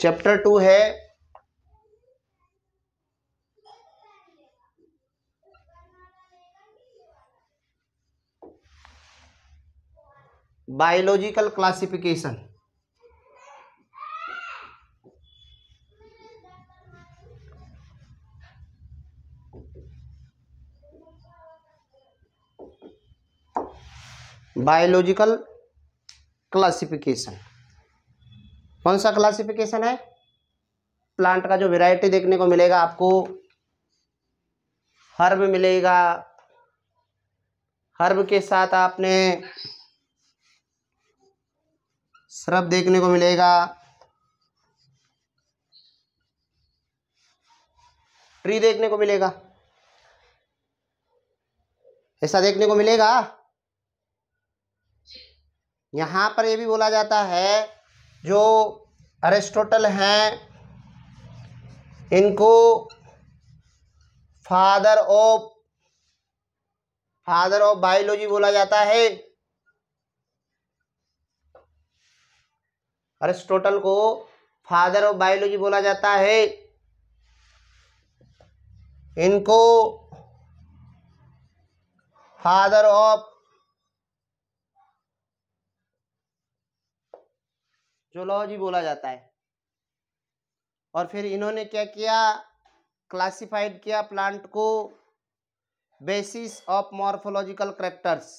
Chapter two है biological classification biological classification कौन सा क्लासिफिकेशन है प्लांट का जो वेराइटी देखने को मिलेगा आपको हर्ब मिलेगा हर्ब के साथ आपने श्रब देखने को मिलेगा ट्री देखने को मिलेगा ऐसा देखने को मिलेगा यहां पर यह भी बोला जाता है जो अरिस्टोटल हैं इनको father of father of biology बोला जाता है अरिस्टोटल को फादर ऑफ बायोलॉजी बोला जाता है इनको फादर ऑफ जोलॉजी बोला जाता है और फिर इन्होंने क्या किया क्लासिफाइड किया प्लांट को बेसिस ऑफ मॉर्फोलॉजिकल करेक्टर्स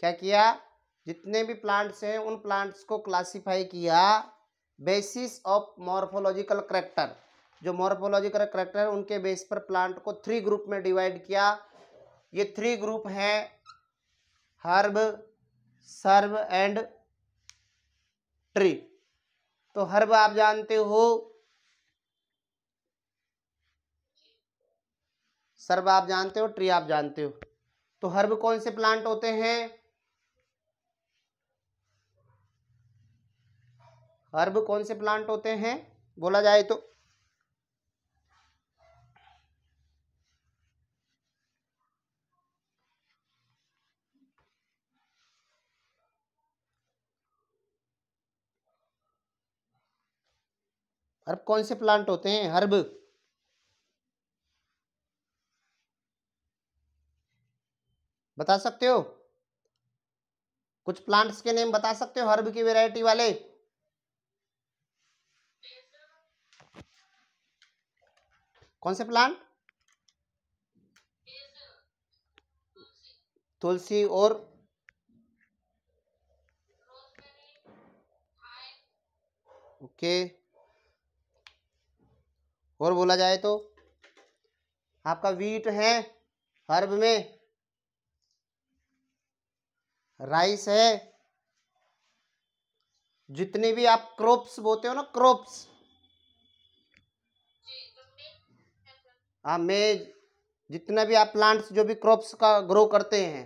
क्या किया जितने भी प्लांट्स हैं उन प्लांट्स को क्लासिफाई किया बेसिस ऑफ मॉर्फोलॉजिकल करेक्टर जो मॉर्फोलॉजिकल करेक्टर है उनके बेस पर प्लांट को थ्री ग्रुप में डिवाइड किया ये थ्री ग्रुप हैं हर्ब सर्व एंड ट्री तो हर्ब आप जानते हो सर्व आप जानते हो ट्री आप जानते हो तो हर्ब कौन से प्लांट होते हैं हर्ब कौन से प्लांट होते हैं बोला जाए तो हर्ब कौन से प्लांट होते हैं हर्ब बता सकते हो कुछ प्लांट्स के नेम बता सकते हो हर्ब की वैरायटी वाले कौन से प्लांट तुलसी और ओके okay. और बोला जाए तो आपका वीट है हर्ब में राइस है जितने भी आप क्रॉप्स बोते हो ना क्रॉप्स हाँ मेज जितना भी आप प्लांट्स जो भी क्रॉप्स का ग्रो करते हैं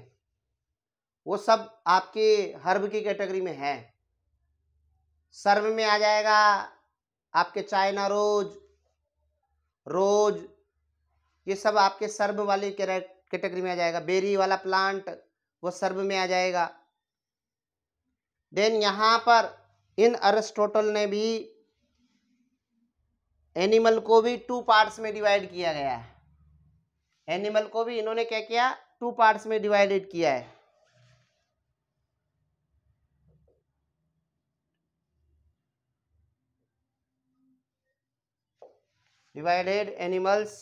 वो सब आपके हर्ब की कैटेगरी में है सर्व में आ जाएगा आपके चाइना रोज रोज ये सब आपके सर्ब वाले कैटेगरी में आ जाएगा बेरी वाला प्लांट वो सर्ब में आ जाएगा देन यहाँ पर इन अरिस्टोटल ने भी एनिमल को भी टू पार्ट्स में डिवाइड किया गया है एनिमल को भी इन्होंने क्या किया टू पार्ट्स में डिवाइडेड किया है divided animals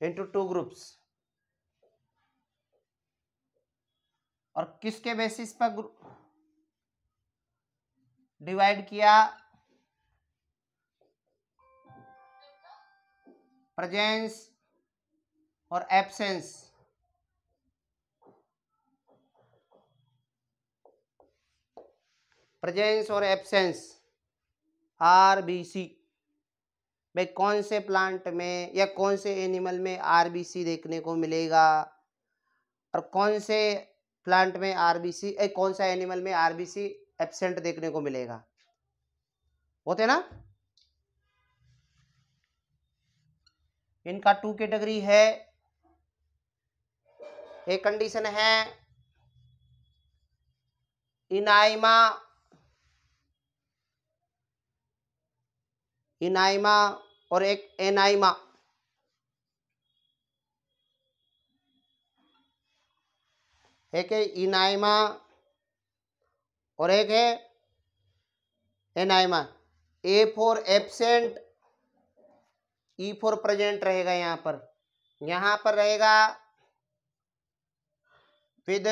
into two groups और किसके बेसिस पर डिवाइड किया प्रेजेंस और एब्सेंस प्रेजेंस और एब्सेंस आर बी सी भाई कौन से प्लांट में या कौन से एनिमल में आरबीसी देखने को मिलेगा और कौन से प्लांट में आरबीसी कौन सा एनिमल में आरबीसी एब्सेंट देखने को मिलेगा होते ना इनका टू कैटेगरी है एक कंडीशन है इनाइमा इनाइमा और एक एनाइमा एक है इनाइमा और एक है anaima A for absent E for present रहेगा यहां पर यहां पर रहेगा with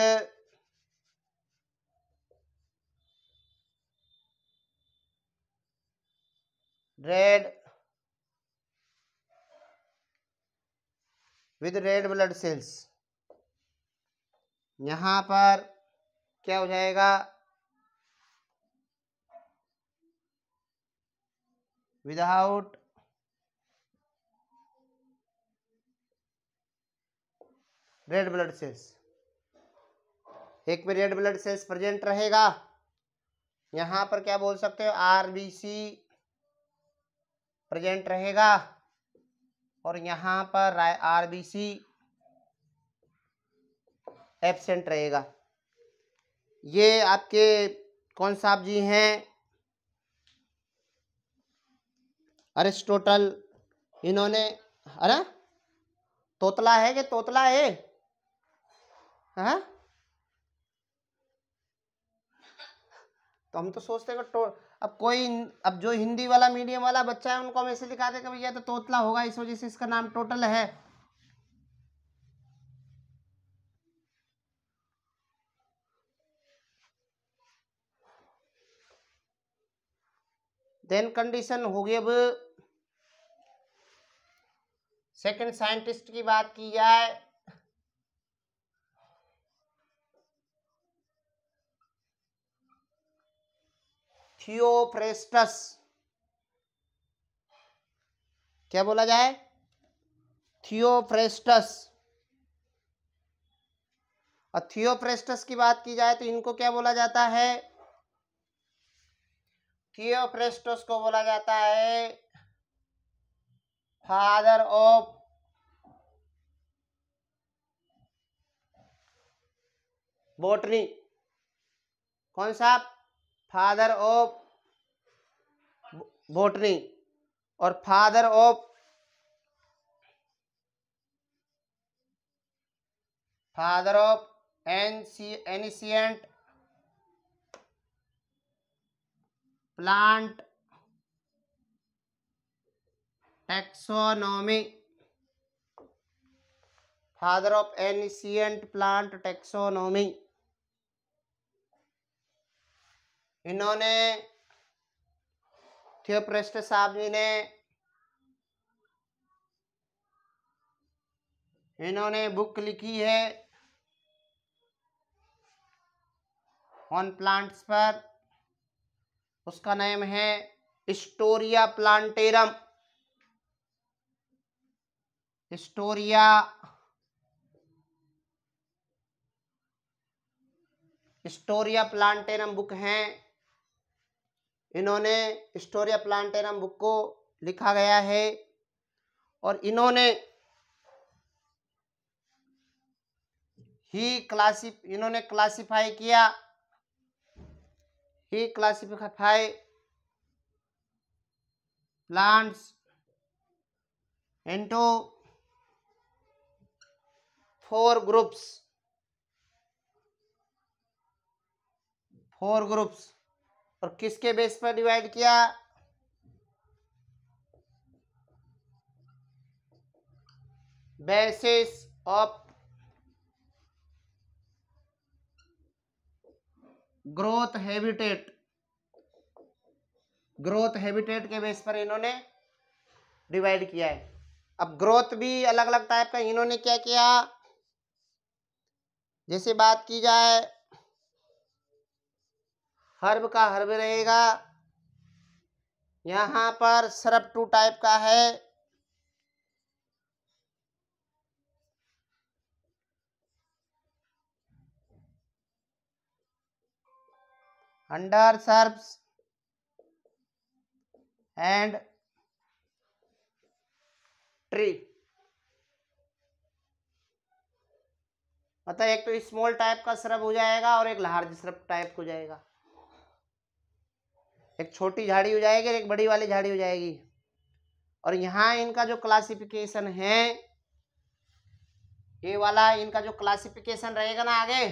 red with red blood cells यहां पर क्या हो जाएगा विदाउट रेड ब्लड सेल्स एक में रेड ब्लड सेल्स प्रेजेंट रहेगा यहां पर क्या बोल सकते हो आरबीसी प्रेजेंट रहेगा और यहाँ पर आर बी सी एबसेंट रहेगा ये आपके कौन साहब जी हैं अरिस्टोटल इन्होंने अरे तोतला है कि तोतला है हा? तो हम तो सोचते हैं कि तो- अब कोई अब जो हिंदी वाला मीडियम वाला बच्चा है उनको हम ऐसे लिखा दें भैया तो तोतला होगा इस वजह से इसका नाम टोटल है देन कंडीशन होगी अब सेकेंड साइंटिस्ट की बात की जाए थियोफ्रेस्टस क्या बोला जाए थियोफ्रेस्टस और थियोफ्रेस्टस की बात की जाए तो इनको क्या बोला जाता है थियोफ्रेस्टस को बोला जाता है फादर ऑफ बोटनी कौन सा फादर ऑफ बोटनी और फादर ऑफ फादर ऑफ एनसी ancient plant taxonomy father of ancient plant taxonomy इन्होंने क्यों प्रश्न साहब जी ने इन्होंने बुक लिखी है ऑन प्लांट्स पर उसका नाम है Historia Plantarum Historia Historia Plantarum book है इन्होंने स्टोरिया प्लांटेरम बुक को लिखा गया है और इन्होंने ही क्लासिफ इन्होंने क्लासिफाई किया ही classify plants into four groups four groups और किसके बेस पर डिवाइड किया basis of growth habitat growth habitat के बेस पर इन्होंने डिवाइड किया है अब ग्रोथ भी अलग अलग टाइप का इन्होंने क्या किया जैसे बात की जाए हर्ब का हर्ब रहेगा यहाँ पर सरप टू टाइप का है अंडर सर्प्स एंड ट्री मतलब एक तो स्मॉल टाइप का सरप हो जाएगा और एक लार्ज सरप टाइप हो जाएगा एक छोटी झाड़ी हो जाएगी और एक बड़ी वाली झाड़ी हो जाएगी और यहाँ इनका जो क्लासिफिकेशन है ये वाला इनका जो क्लासिफिकेशन रहेगा ना आगे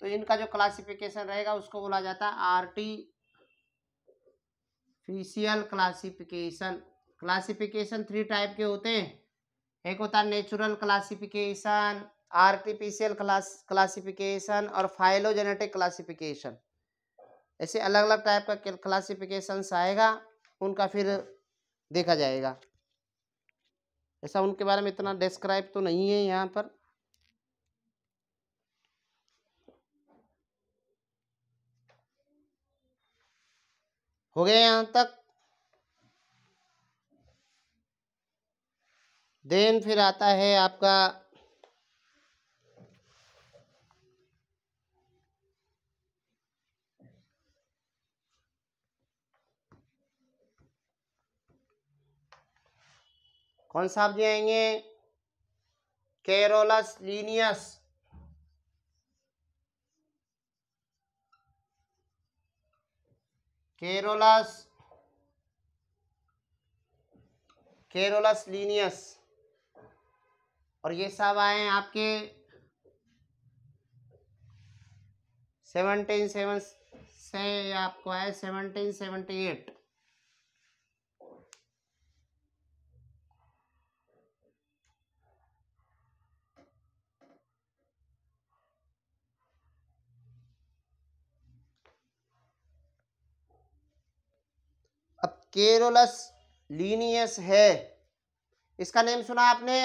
तो इनका जो क्लासिफिकेशन रहेगा उसको बोला जाता है artificial classification classification three type के होते हैं एक होता है natural classification artificial class classification और फाइलोजेनेटिक क्लासिफिकेशन ऐसे अलग अलग टाइप का क्लासिफिकेशंस आएगा उनका फिर देखा जाएगा ऐसा उनके बारे में इतना डिस्क्राइब तो नहीं है यहाँ पर हो गया यहाँ तक देन फिर आता है आपका कौन सा आप जाएंगे Carolus Linnaeus Carolus Carolus Linnaeus और ये सब आए हैं आपके सेवनटीन सेवन से आपको आए seventeen seventy eight Carolus Linnaeus है इसका नेम सुना आपने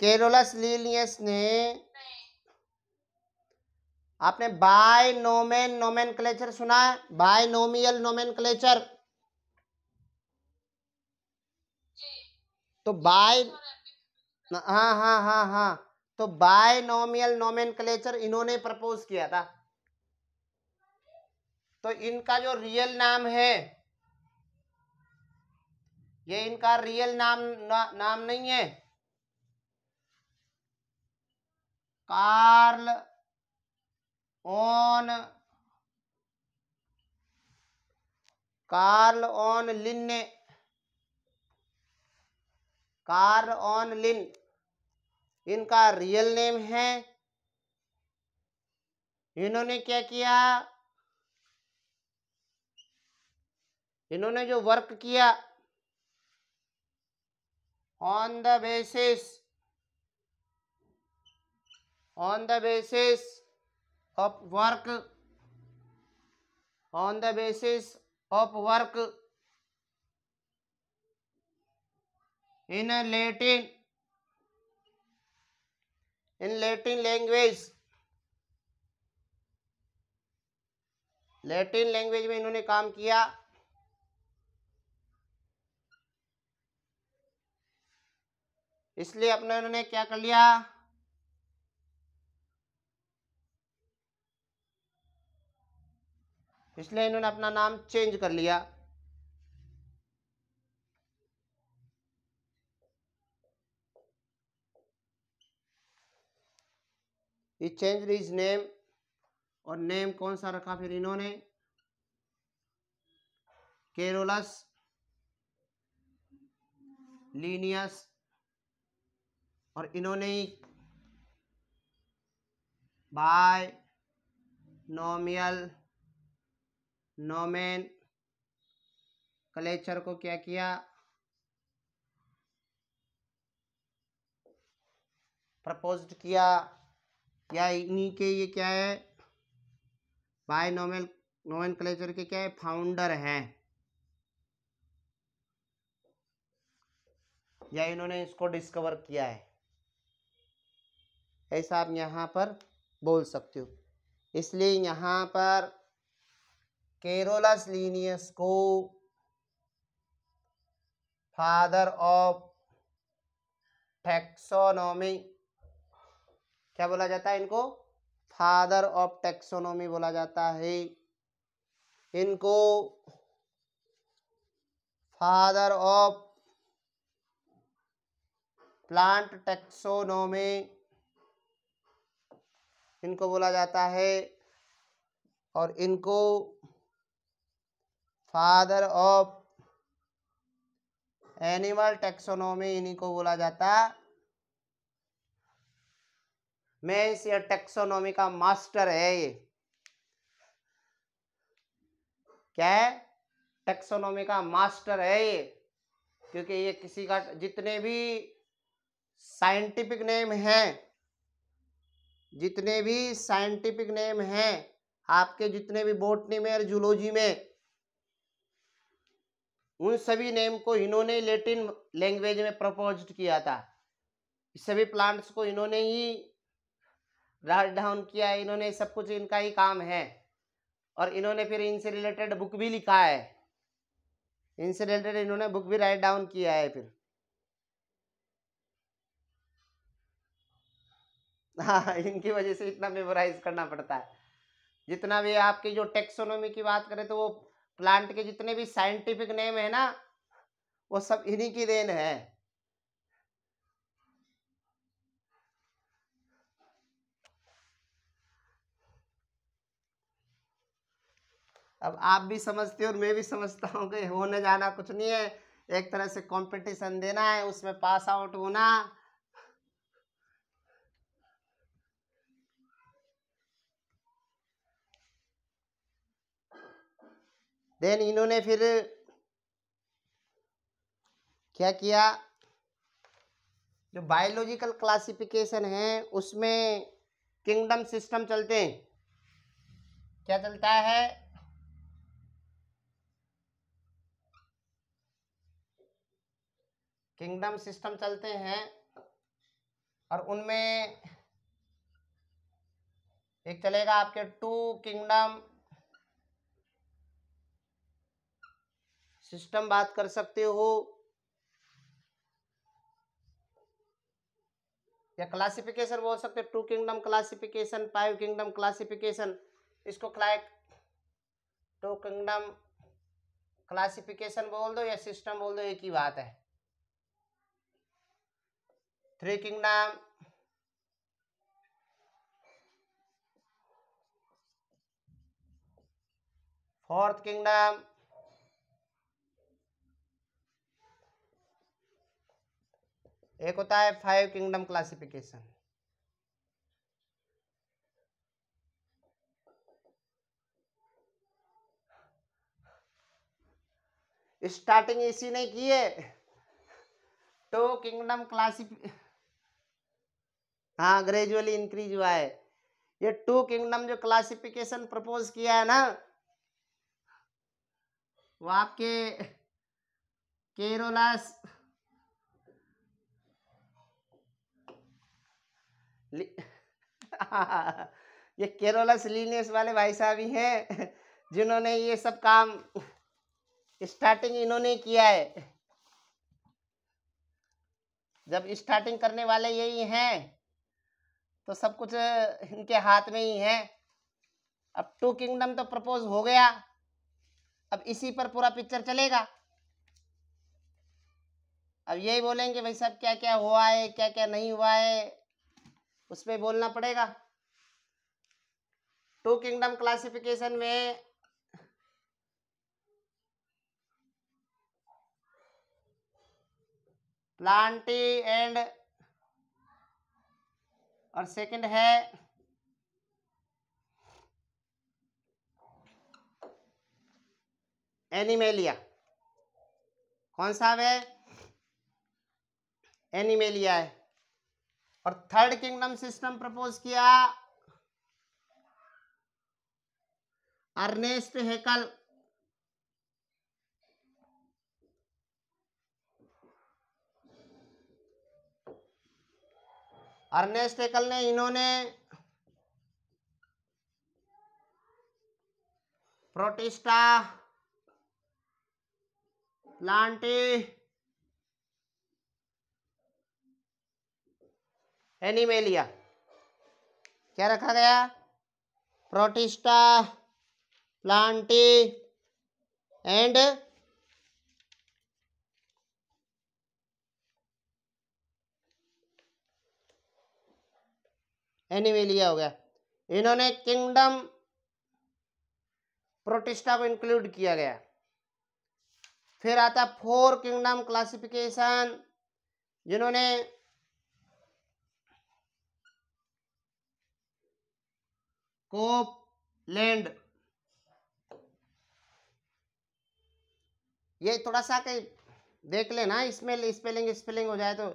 केरोलस लीनियस ने आपने बाय नोमेन नोमेन क्लेचर सुना है बाय नोमियल नोमेन क्लेचर तो बाय हाँ हाँ हाँ हाँ तो बाय नोमियल नोमेन क्लेचर इन्होंने प्रपोज किया था तो इनका जो रियल नाम है ये इनका रियल नाम ना, नाम नहीं है Carl von Carl von Linne ने कार्ल ऑन लिन इनका रियल नेम है इन्होंने क्या किया इन्होंने जो वर्क किया on the basis on the basis of work on the basis of work in Latin in Latin language Latin language में इन्होंने काम किया इसलिए अपने उन्होंने क्या कर लिया इसलिए इन्होंने अपना नाम चेंज कर लिया ये चेंज इज नेम और नेम कौन सा रखा फिर इन्होंने केरोलस लीनियस और इन्होंने बाय नोमियल नोमेन कलेचर को क्या किया प्रपोज्ड किया या इन्हीं के ये क्या है बाय नोमेल नोमेन कलेचर के क्या है फाउंडर हैं या इन्होंने इसको डिस्कवर किया है ऐसा आप यहाँ पर बोल सकते हो इसलिए यहाँ पर केरोलस लीनियस को फादर ऑफ टैक्सोनॉमी क्या बोला जाता है इनको फादर ऑफ टैक्सोनॉमी बोला जाता है इनको फादर ऑफ प्लांट टैक्सोनॉमी इनको बोला जाता है और इनको फादर ऑफ एनिमल टेक्सोनोमी इन्हीं को बोला जाता मेंस या टेक्सोनोमी का मास्टर है ये क्या है टेक्सोनोमी का मास्टर है ये क्योंकि ये किसी का जितने भी साइंटिफिक नेम हैं जितने भी साइंटिफिक नेम हैं आपके जितने भी बोटनी में और जूलॉजी में उन सभी नेम को इन्होंने लेटिन लैंग्वेज में प्रपोज किया था सभी प्लांट्स को इन्होंने ही राइट डाउन किया है इन्होंने सब कुछ इनका ही काम है और इन्होंने फिर इनसे रिलेटेड बुक भी लिखा है इनसे रिलेटेड इन्होंने बुक भी राइट डाउन किया है फिर हाँ इनकी वजह से इतना मेमोराइज करना पड़ता है जितना भी आपकी जो टेक्सोनोमी की बात करें तो वो प्लांट के जितने भी साइंटिफिक नेम है ना वो सब इन्हीं की देन है अब आप भी समझते हो और मैं भी समझता हूँ कि होने जाना कुछ नहीं है एक तरह से कंपटीशन देना है उसमें पास आउट होना देन इन्होंने फिर क्या किया जो बायोलॉजिकल क्लासिफिकेशन है उसमें किंगडम सिस्टम चलते हैं क्या चलता है किंगडम सिस्टम चलते हैं और उनमें एक चलेगा आपके टू किंगडम सिस्टम बात कर सकते हो या क्लासिफिकेशन बोल सकते हो two kingdom classification five kingdom classification इसको क्लाइक टू किंगडम क्लासिफिकेशन बोल दो या सिस्टम बोल दो एक ही बात है थ्री किंगडम फोर्थ किंगडम एक होता है फाइव किंगडम क्लासिफिकेशन स्टार्टिंग इसी ने की है टू किंगडम क्लासिफिक हाँ ग्रेजुअली इंक्रीज हुआ है ये टू किंगडम जो क्लासिफिकेशन प्रपोज किया है ना वो आपके केरोलास ये केरोलस लीनियस वाले भाई साहब ही हैं जिन्होंने ये सब काम स्टार्टिंग इन्होंने किया है जब स्टार्टिंग करने वाले यही हैं तो सब कुछ इनके हाथ में ही है अब टू किंगडम तो प्रपोज हो गया अब इसी पर पूरा पिक्चर चलेगा अब यही बोलेंगे भाई साहब क्या क्या हुआ है क्या क्या नहीं हुआ है उस पर बोलना पड़ेगा टू किंगडम क्लासिफिकेशन में प्लांटी एंड और सेकंड है एनिमेलिया कौन सा है एनिमेलिया है और थर्ड किंगडम सिस्टम प्रपोज किया अर्नेस्ट हेकल अर्नेस्ट हेकल ने इन्होंने प्रोटिस्टा प्लांटी एनिमेलिया क्या रखा गया प्रोटिस्टा प्लांटी एंड एनिमेलिया हो गया इन्होंने किंगडम प्रोटिस्टा को इंक्लूड किया गया फिर आता फोर किंगडम क्लासिफिकेशन जिन्होंने लैंड ये थोड़ा सा कहीं देख लेना इसमें स्पेलिंग स्पेलिंग हो जाए तो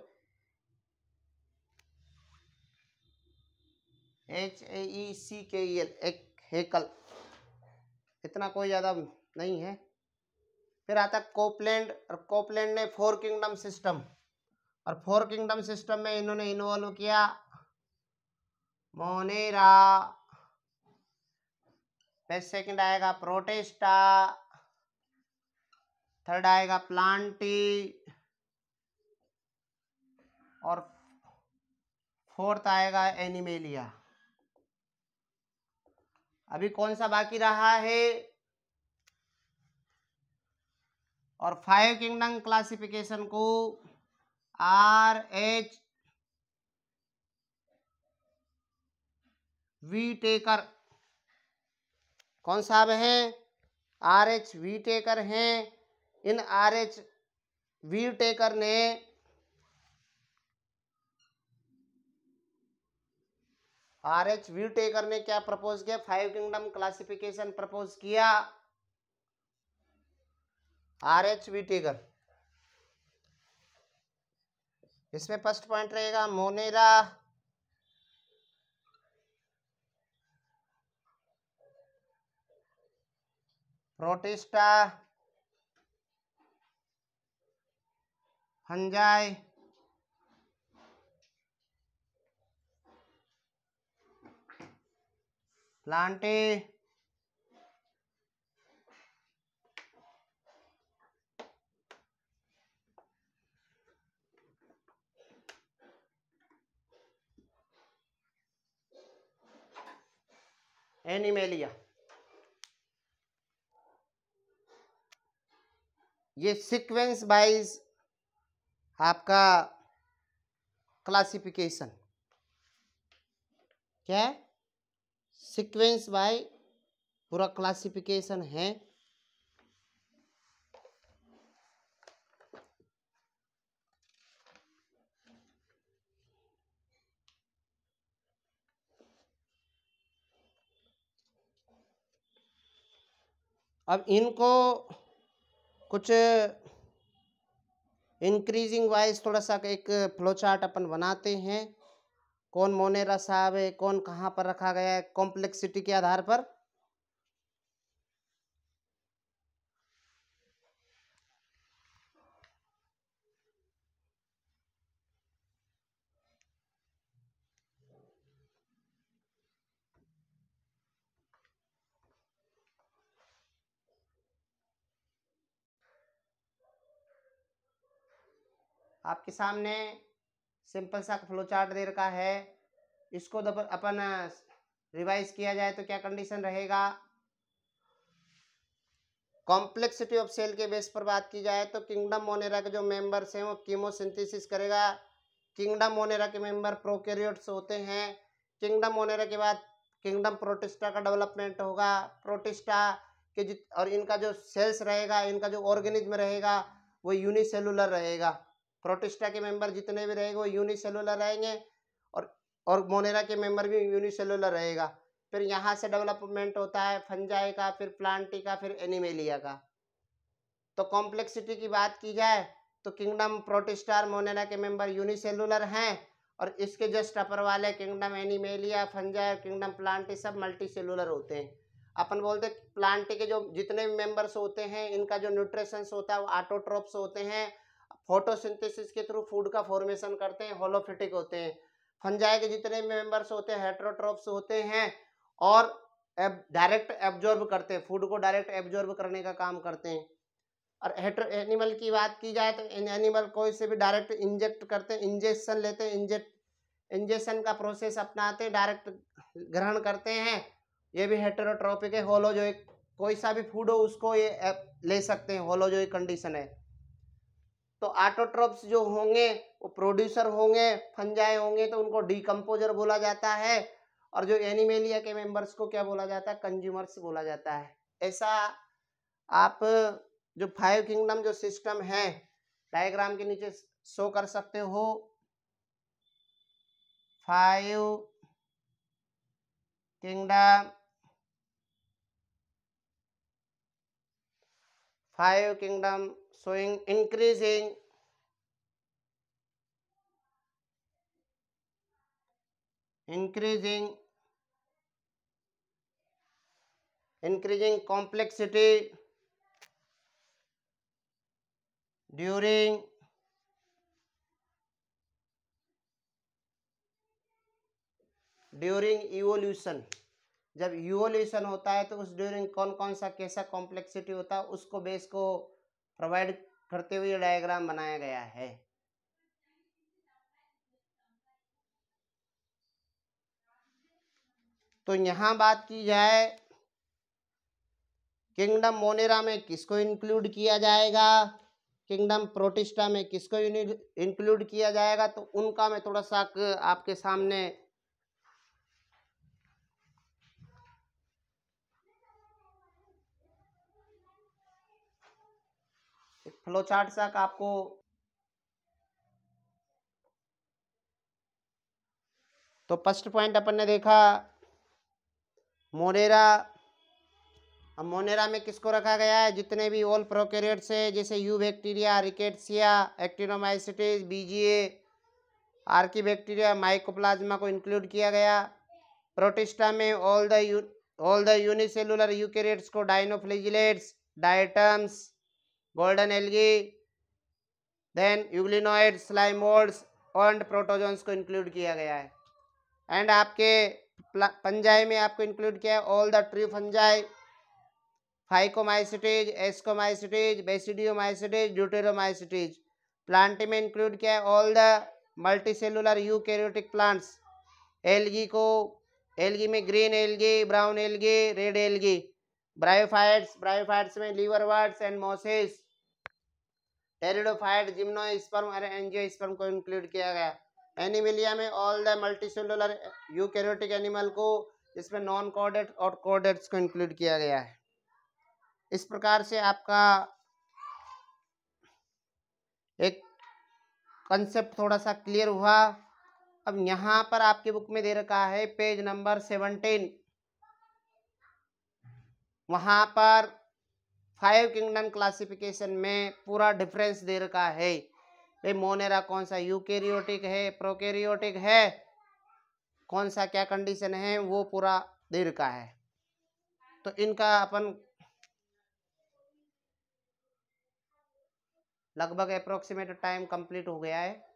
एच ए सी के एल एक हेकल इतना कोई ज़्यादा नहीं है फिर आता कोपलैंड और कोपलैंड ने फोर किंगडम सिस्टम और फोर किंगडम सिस्टम में इन्होंने इन्वॉल्व किया मोनेरा फिर सेकंड आएगा प्रोटेस्टा थर्ड आएगा प्लांटी और फोर्थ आएगा एनिमेलिया अभी कौन सा बाकी रहा है और फाइव किंगडम क्लासिफिकेशन को आर एच वी टेकर कौन साहब हैं आर एच वी टेकर हैं इन आर एच वी टेकर ने आर एच वी टेकर ने क्या प्रपोज किया फाइव किंगडम क्लासिफिकेशन प्रपोज किया आर एच वी टेकर इसमें फर्स्ट पॉइंट रहेगा Monera Protista Fungi Plantae Animalia ये सीक्वेंस वाइज आपका क्लासिफिकेशन क्या सीक्वेंस सिक्वेंस बाय पूरा क्लासिफिकेशन है अब इनको कुछ इंक्रीजिंग वाइज थोड़ा सा एक फ्लो चार्ट अपन बनाते हैं कौन मोनेरा साहब है कौन कहाँ पर रखा गया है कॉम्प्लेक्सिटी के आधार पर आपके सामने सिंपल सा फ्लो चार्ट दे रखा है इसको अपन रिवाइज किया जाए तो क्या कंडीशन रहेगा कॉम्प्लेक्सिटी ऑफ सेल के बेस पर बात की जाए तो किंगडम मोनेरा के जो मेंबर्स हैं वो कीमोसिंथेसिस करेगा किंगडम मोनेरा के मेंबर प्रोकैरियोट्स होते हैं किंगडम मोनेरा के बाद किंगडम प्रोटिस्टा का डेवलपमेंट होगा प्रोटिस्टा के जित और इनका जो सेल्स रहेगा इनका जो ऑर्गेनिज्म रहेगा वो यूनिसेलुलर रहेगा प्रोटिस्टा के मेंबर जितने भी रहेंगे वो यूनिसेलुलर रहेंगे और और मोनेरा के मेंबर भी यूनिसेलुलर रहेगा फिर यहाँ से डेवलपमेंट होता है फंजाई का फिर प्लांटी का फिर एनिमेलिया का तो कॉम्प्लेक्सिटी की बात की जाए तो किंगडम प्रोटिस्टार मोनेरा के मेंबर यूनिसेलुलर हैं और इसके जस्ट अपर वाले kingdom Animalia Fungi kingdom Plantae सब मल्टी सेलुलर होते हैं अपन बोलते प्लांटी के जो जितने भी मेंबर्स होते हैं इनका जो न्यूट्रेशंस होता है वो आटोट्रोप्स होते हैं फोटोसिंथेसिस के थ्रू फूड का फॉर्मेशन करते हैं होलोफिटिक होते हैं फंजाए के जितने मेंबर्स होते हैं हेट्रोट्रॉप्स होते हैं और डायरेक्ट एब्जॉर्ब करते हैं फूड को डायरेक्ट एब्जॉर्ब करने का काम करते हैं और हेट्रो एनिमल की बात की जाए तो एनिमल कोई से भी डायरेक्ट इंजेक्ट करते हैं इंजेक्शन लेते हैं इंजेक्ट इंजेक्शन का प्रोसेस अपनाते डायरेक्ट ग्रहण करते हैं ये भी हेट्रोट्रॉपिक है होलोजोइक कोई सा भी फूड हो उसको ये eh, ले सकते हैं होलोजोइक कंडीशन है तो आटोट्रॉप्स जो होंगे वो प्रोड्यूसर होंगे फंजाए होंगे तो उनको डीकम्पोजर बोला जाता है और जो एनिमेलिया के मेंबर्स को क्या बोला जाता है कंज्यूमर्स बोला जाता है ऐसा आप जो फाइव किंगडम जो सिस्टम है डायग्राम के नीचे शो कर सकते हो five kingdom five kingdom showing increasing increasing increasing complexity during during evolution जब इवोल्यूशन होता है तो उस ड्यूरिंग कौन कौन सा कैसा कॉम्प्लेक्सिटी होता है उसको बेस को प्रोवाइड करते हुए डायग्राम बनाया गया है तो यहां बात की जाए किंगडम मोनेरा में किसको इंक्लूड किया जाएगा किंगडम प्रोटिस्टा में किसको इंक्लूड किया जाएगा तो उनका मैं थोड़ा सा आपके सामने फ्लो चार्ट तक आपको तो फर्स्ट पॉइंट अपन ने देखा मोनेरा अब मोनेरा में किसको रखा गया है जितने भी ओल प्रोकैरियोट्स है जैसे eubacteria Rickettsia actinomycetes BGA archaebacteria mycoplasma को इंक्लूड किया गया प्रोटिस्टा में all the all the unicellular eukaryotes को dinoflagellates diatoms golden algae then euglenoid slime moulds and protozoans को इंक्लूड किया गया है एंड आपके पंजाई में आपको इंक्लूड किया है all the true fungi phycomycetes ascomycetes basidiomycetes deuteromycetes plant में इंक्लूड किया है all the multicellular eukaryotic plants algae को एलगी में green algae brown algae red algae bryophytes bryophytes में liverworts and mosses pteridophyte gymnosperm और angiosperm को include किया गया एनिमिलिया में all the multicellular eukaryotic animal को जिसमें नॉन कॉर्डेट और कॉर्डेट्स को इंक्लूड किया गया है इस प्रकार से आपका एक कंसेप्ट थोड़ा सा क्लियर हुआ अब यहाँ पर आपकी बुक में दे रखा है पेज नंबर सेवनटीन वहाँ पर फाइव किंगडम क्लासिफिकेशन में पूरा डिफरेंस दे रखा है भाई मोनेरा कौन सा यूकेरियोटिक है प्रोकेरियोटिक है कौन सा क्या कंडीशन है वो पूरा दे रखा है तो इनका अपन लगभग अप्रोक्सीमेट टाइम कंप्लीट हो गया है